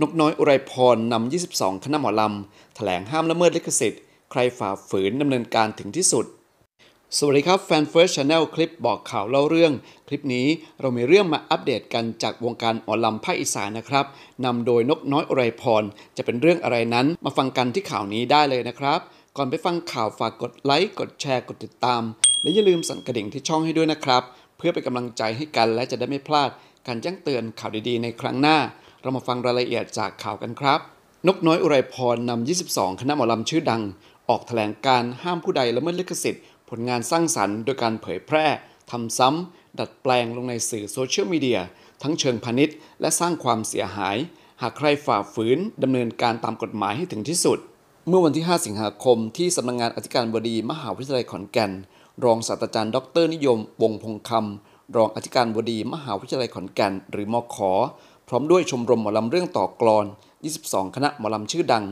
นกน้อยอุไรพร นำ 22 คณะหมอลำแถลงห้ามละเมิดลิขสิทธิ์ใครฝ่าฝืนดำเนินการถึงที่สุด สวัสดีครับแฟนเฟิร์สชาแนลคลิปบอกข่าวเล่าเรื่อง คลิปนี้เรามีเรื่องมาอัปเดตกันจากวงการหมอลำภาคอีสานนะครับ นำโดยนกน้อยอุไรพร จะเป็นเรื่องอะไรนั้นมาฟังกันที่ข่าวนี้ได้เลยนะครับ ก่อนไปฟังข่าวฝากกดไลค์กดแชร์กดติดตาม และอย่าลืมสั่นกระดิ่งที่ช่องให้ด้วยนะครับเพื่อเป็นกำลังใจให้กันและจะได้ไม่พลาดการแจ้งเตือนข่าวดีๆในครั้งหน้าเรามาฟังรายละเอียดจากข่าวกันครับ นกน้อยอุไรพรนำ22 คณะหมอลำชื่อดัง ออกแถลงการห้ามผู้ใดละเมิดลิขสิทธิ์ ผลงานสร้างสรรค์โดยการเผยแพร่ทำซ้ำดัดแปลงลงในสื่อโซเชียลมีเดียทั้งเชิงพาณิชย์และสร้างความเสียหาย หากใครฝ่าฝืนดำเนินการตามกฎหมายให้ถึงที่สุด เมื่อวันที่ 5 สิงหาคม ที่สำนักงงานอธิการบดีมหาวิทยาลัยขอนแก่น รองศาสตราจารย์ดร นิยม วงพงคำรองอธิการบดีมหาวิทยาลัยขอนแก่นหรือมอขอพร้อมด้วยชมรมหมอลำเรื่องต่อกลอน 22 คณะหมอลำชื่อดัง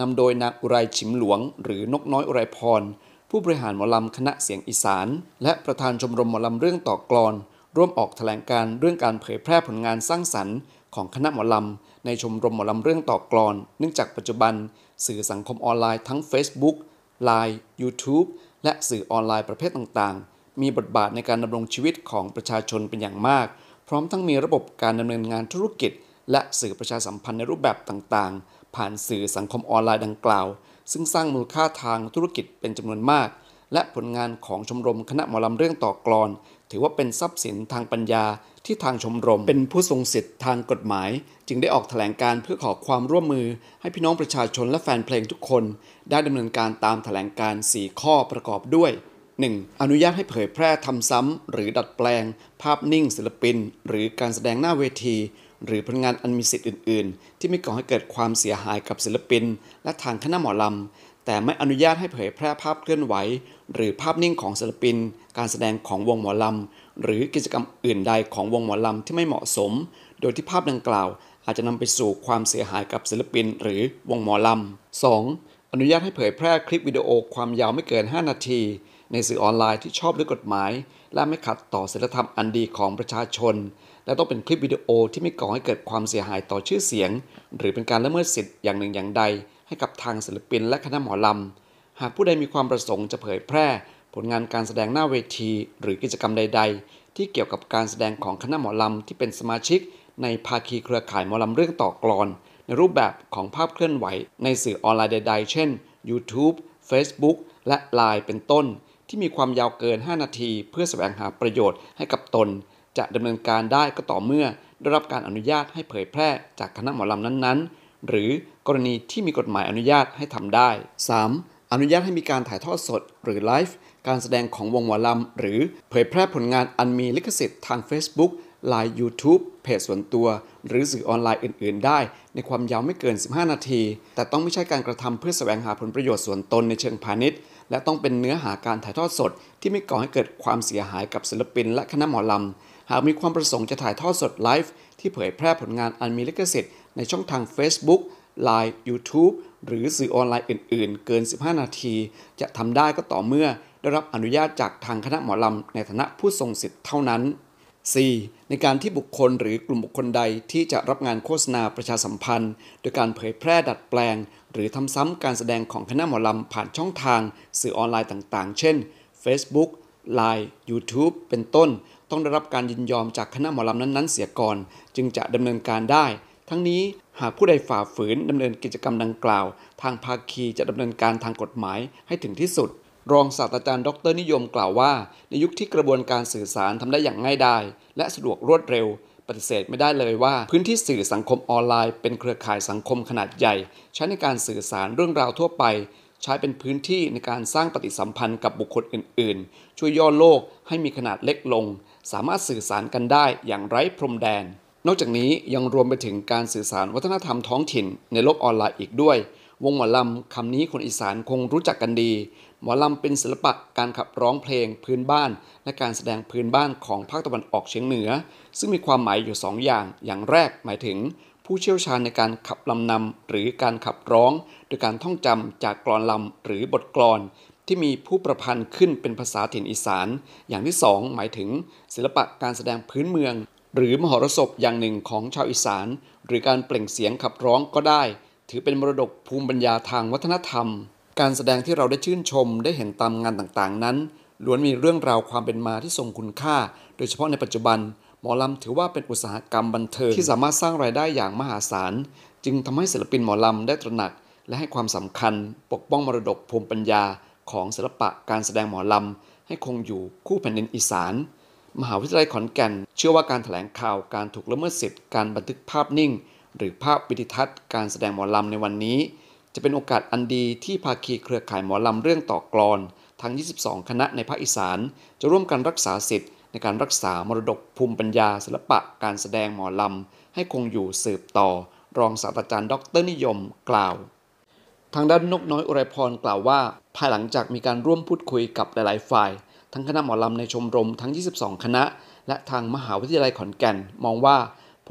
นำโดยนางอุไรฉิมหลวง หรือนกน้อยอุไรพร ผู้บริหารหมอลำคณะเสียงอีสาน และประธานชมรมหมอลำเรื่องต่อกลอนร่วมออกแถลงการเรื่องการเผยแพร่ผลงานสร้างสรรค์ของคณะหมอลำในชมรมหมอลำเรื่องต่อกลอนเนื่องจากปัจจุบันสื่อสังคมออนไลน์ทั้ง Facebook Line YouTube และสื่อออนไลน์ประเภทต่างๆ มีบทบาทในการดำรงชีวิตของประชาชนเป็นอย่างมากพร้อมทั้งมีระบบการดำเนินงานธุรกิจและสื่อประชาสัมพันธ์ในรูปแบบต่างๆ ผ่านสื่อสังคมออนไลน์ดังกล่าวซึ่งสร้างมูลค่าทางธุรกิจเป็นจำนวนมาก และผลงานของชมรมคณะหมอลำเรื่องต่อกลอนถือว่าเป็นทรัพย์สินทางปัญญาที่ทางชมรม เป็นผู้ทรงสิทธิ์ทางกฎหมาย จึงได้ออกแถลงการเพื่อขอความร่วมมือ ให้พี่น้องประชาชนและแฟนเพลงทุกคน ได้ดำเนินการตามแถลงการ 4 ข้อประกอบด้วย 1. อนุญาตให้เผยแพร่ทำซ้ำหรือดัดแปลงภาพนิ่งศิลปินหรือการแสดงหน้าเวทีหรือผลงานอันมีสิทธิ์อื่น ๆ ที่ไม่ก่อให้เกิดความเสียหายกับศิลปินและทางคณะหมอลำแต่ไม่อนุญาตให้เผยแพร่ภาพเคลื่อนไหวหรือภาพนิ่งของศิลปินการแสดงของวงหมอลำหรือกิจกรรมอื่นใดของวงหมอลำที่ไม่เหมาะสม โดยที่ภาพดังกล่าวอาจจะนำไปสู่ความเสียหายกับศิลปินหรือวงหมอลำ 2. อนุญาตให้เผยแพร่คลิปวิดีโอความยาวไม่เกิน 5 นาทีในสื่อออนไลน์ที่ชอบด้วยกฎหมาย และไม่ขัดต่อศีลธรรมอันดีของประชาชน และต้องเป็นคลิปวิดีโอที่ไม่ก่อให้เกิดความเสียหายต่อชื่อเสียง หรือเป็นการละเมิดสิทธิ์อย่างหนึ่งอย่างใด ให้กับทางศิลปินและคณะหมอลำหากผู้ใดมีความประสงค์จะเผยแพร่ ผลงานการแสดงหน้าเวทีหรือกิจกรรมใด ๆ ที่เกี่ยวกับการแสดงของคณะหมอลำที่เป็นสมาชิก ในภาคีเครือข่ายหมอลำเรื่องต่อกลอน ในรูปแบบของภาพเคลื่อนไหว ในสื่อออนไลน์ใดๆ เช่น YouTube Facebook และ Line เป็นต้นที่มีความยาวเกิน 5 นาที เพื่อแสวงหาประโยชน์ให้กับตน จะดำเนินการได้ก็ต่อเมื่อได้รับการอนุญาตให้เผยแพร่จากคณะหมอลำนั้นๆ หรือกรณีที่มีกฎหมายอนุญาตให้ทำได้ 3. อนุญาตให้มีการถ่ายทอดสดหรือไลฟ์การแสดงของวงหมอลำ หรือเผยแพร่ผลงานอันมีลิขสิทธิ์ทาง Facebook l i น e YouTube เพจส่วนตัวหรือสื่อออนไลน์อื่นๆ ได้ในความยาวไม่เกิน 15 นาที แต่ต้องไม่ใช่การกระทำเพื่อสแสวงหาผลประโยชน์ส่วนตนในเชิงพาณิชย์ และต้องเป็นเนื้อหาการถ่ายทอดสดที่ไม่ก่อให้เกิดความเสียหายกับศิลปินและคณะหมอลำหากมีความประสงค์จะถ่ายทอดสดไลฟ์ที่เผยแพร่ผลงานอันมีลิขสิทธิ์ในช่องทาง Facebook Line YouTube หรือสื่อออนไลน์อื่น ๆ เกิน 15 นาที จะทำได้ก็ต่อเมื่อได้รับอนุญาตจากทางคณะหมอลำในฐานะผู้ทรงสิทธิ์เท่านั้น 4. ในการที่บุคคลหรือกลุ่มบุคคลใดที่จะรับงานโฆษณาประชาสัมพันธ์ โดยการเผยแพร่ดัดแปลงหรือทำซ้ำการแสดงของคณะหมอลำผ่านช่องทางสื่อออนไลน์ต่างๆ เช่น Facebook Line YouTube เป็นต้น ต้องได้รับการยินยอมจากคณะหมอลำนั้นๆเสียก่อนจึงจะดำเนินการได้ ทั้งนี้หากผู้ใดฝ่าฝืนดำเนินกิจกรรมดังกล่าว ทางภาคีจะดำเนินการทางกฎหมายให้ถึงที่สุดรองศาสตราจารย์ดรนิยมกล่าวว่า ในยุคที่กระบวนการสื่อสารทำได้อย่างง่ายดายและสะดวกรวดเร็ว ปฏิเสธไม่ได้เลยว่า พื้นที่สื่อสังคมออนไลน์เป็นเครือข่ายสังคมขนาดใหญ่ ใช้ในการสื่อสารเรื่องราวทั่วไป ใช้เป็นพื้นที่ในการสร้างปฏิสัมพันธ์กับบุคคลอื่น ๆ ช่วยย่อโลกให้มีขนาดเล็กลง สามารถสื่อสารกันได้อย่างไร้พรมแดน นอกจากนี้ยังรวมไปถึงการสื่อสารวัฒนธรรมท้องถิ่น ในโลกออนไลน์อีกด้วยวงหมอลำคำนี้คนอีสานคงรู้จักกันดี หมอลำเป็นศิลปะการขับร้องเพลงพื้นบ้าน และการแสดงพื้นบ้านของภาคตะวันออกเฉียงเหนือ ซึ่งมีความหมายอยู่2ออย่างอย่างแรกหมายถึง ผู้เชี่ยวชาญในการขับลำนำหรือการขับร้อง โดยการท่องจำจากกลอนลำหรือบทกลอนที่มีผู้ประพันธ์ขึ้นเป็นภาษาถิ่นอีสาน อย่างที่2หมายถึง ศิลปะการแสดงพื้นเมือง หรือมหรสพอย่างหนึ่งของชาวอีสาน หรือการเปล่งเสียงขับร้องก็ได้ถือเป็นมรดกภูมิปัญญาทางวัฒนธรรม การแสดงที่เราได้ชื่นชมได้เห็นตามงานต่างๆ นั้นล้วนมีเรื่องราวความเป็นมาที่ทรงคุณค่า โดยเฉพาะในปัจจุบัน หมอลำถือว่าเป็นอุตสาหกรรมบันเทิงที่สามารถสร้างรายได้อย่างมหาศาลจึงทำให้ศิลปินหมอลำได้ตระหนักและให้ความสำคัญปกป้องมรดกภูมิปัญญาของศิลปะการแสดงหมอลำให้คงอยู่คู่แผ่นดินอีสาน มหาวิทยาลัยขอนแก่นเชื่อว่าการถแถลงข่าวการถูกละเมิดสิทธิ์การบันทึกภาพนิ่งหรือภาพวิดิทัศน์การแสดงหมอลำในวันนี้ จะเป็นโอกาสอันดีที่ภาคีเครือข่ายหมอลำเรื่องต่อกรอน ทั้ง 22 คณะในภาคอีสาน จะร่วมกันรักษาสิทธิ์ในการรักษามรดกภูมิปัญญาศิลปะการแสดงหมอลำ ให้คงอยู่สืบต่อ รองศาสตราจารย์ ดรนิยมกล่าว ทางด้านนกน้อยอุไรพรกล่าวว่า ภายหลังจากมีการร่วมพูดคุยกับหลายๆฝ่าย ทั้งคณะหมอลำในชมรมทั้ง 22 คณะ และทางมหาวิทยาลัยขอนแก่น มองว่า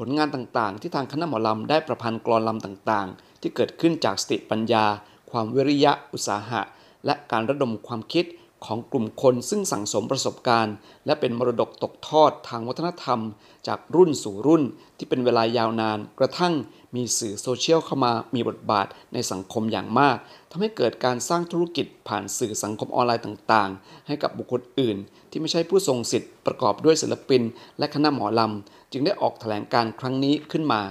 ผลงานต่างๆ ที่ทางคณะหมอลำได้ประพันธ์กรอนลำต่าง ๆ ที่เกิดขึ้นจากสติปัญญา ความวิริยะ อุตสาหะ และการระดมความคิดของกลุ่มคนซึ่งสั่งสมประสบการณ์ และเป็นมรดกตกทอดทางวัฒนธรรม จากรุ่นสู่รุ่น ที่เป็นเวลายาวนานกระทั่ง มีสื่อโซเชียลเข้ามามีบทบาทในสังคมอย่างมากทำให้เกิดการสร้างธุรกิจผ่านสื่อสังคมออนไลน์ต่างๆ ให้กับบุคคลอื่น ที่ไม่ใช่ผู้ทรงสิทธิ์ประกอบด้วยศิลปิน และคณะหมอลำจึงได้ออกแถลงการครั้งนี้ขึ้นมา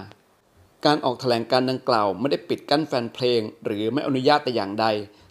การออกแถลงการดังกล่าว ไม่ได้ปิดกั้นแฟนเพลง หรือไม่อนุญาตแต่อย่างใด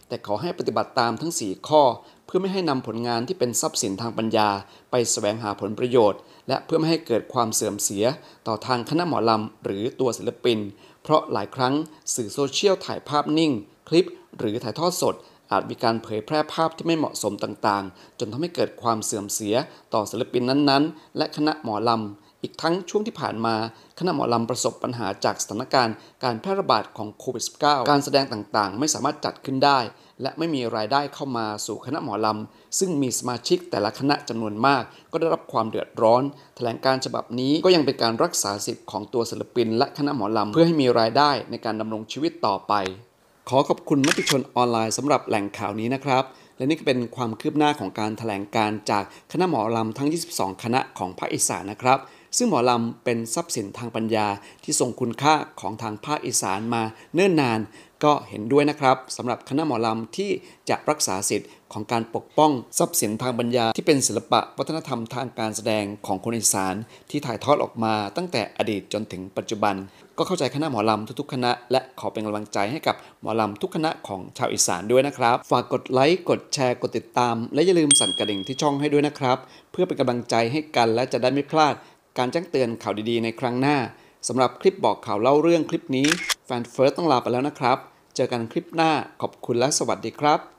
แต่ขอให้ปฏิบัติตามทั้ง 4 ข้อเพื่อไม่ให้นำผลงานที่เป็นทรัพย์สินทางปัญญา ไปสแสวงหาผลประโยชน์ และเพื่อไม่ให้เกิดความเสื่อมเสีย ต่อทางคณะหมอลำหรือตัวศิลปิน เพราะหลายครั้งสื่อโซเชียลถ่ายภาพนิ่งคลิปหรือถ่ายทอดสด อาจมีการเผยแพร่ภาพที่ไม่เหมาะสมต่างๆ จนทำให้เกิดความเสื่อมเสียต่อศิลปินนั้นๆ และคณะหมอลำอีกทั้งช่วงที่ผ่านมาคณะหมอลำประสบปัญหาจากสถานการณ์การแพร่ระบาดของโควิด -19 การแสดงต่างๆไม่สามารถจัดขึ้นได้ และไม่มีรายได้เข้ามาสู่คณะหมอลำซึ่งมีสมาชิกแต่ละคณะจำนวนมาก ก็ได้รับความเดือดร้อน แถลงการฉบับนี้ก็ยังเป็นการรักษาสิทธิ์ของตัวศิลปินและคณะหมอลำเพื่อให้มีรายได้ในการดำรงชีวิตต่อไป ขอขอบคุณมติชนออนไลน์สำหรับแหล่งข่าวนี้นะครับ และนี่ก็เป็นความคืบหน้าของการถแถลงการจากคณะหมอลำทั้ง 22 คณะของภาคอีสานนะครับซึ่งหมอลำเป็นทรัพย์สินทางปัญญาที่ทรงคุณค่าของทางภาคอีสานมา เนิ่นนานก็เห็นด้วยนะครับสำหรับคณะหมอลำที่จะรักษาสิทธิ์ของการปกป้องทรัพย์สินทางปัญญาที่เป็นศิลปะวัฒนธรรมทางการแสดงของคนอีสานที่ถ่ายทอดออกมาตั้งแต่อดีตจนถึงปัจจุบัน ก็เข้าใจคณะหมอลำทุกๆคณะและขอเป็นกำลังใจให้กับหมอลำทุกคณะของชาวอีสานด้วยนะครับ ฝากกดไลค์กดแชร์กดติดตาม และอย่าลืมสั่นกระดิ่งที่ช่องให้ด้วยนะครับ เพื่อเป็นกำลังใจให้กันและจะได้ไม่พลาดการแจ้งเตือนข่าวดีๆในครั้งหน้า สำหรับคลิปบอกข่าวเล่าเรื่องคลิปนี้แฟนเฟิร์สต้องลาไปแล้วนะครับ เจอกันคลิปหน้าขอบคุณและสวัสดีครับ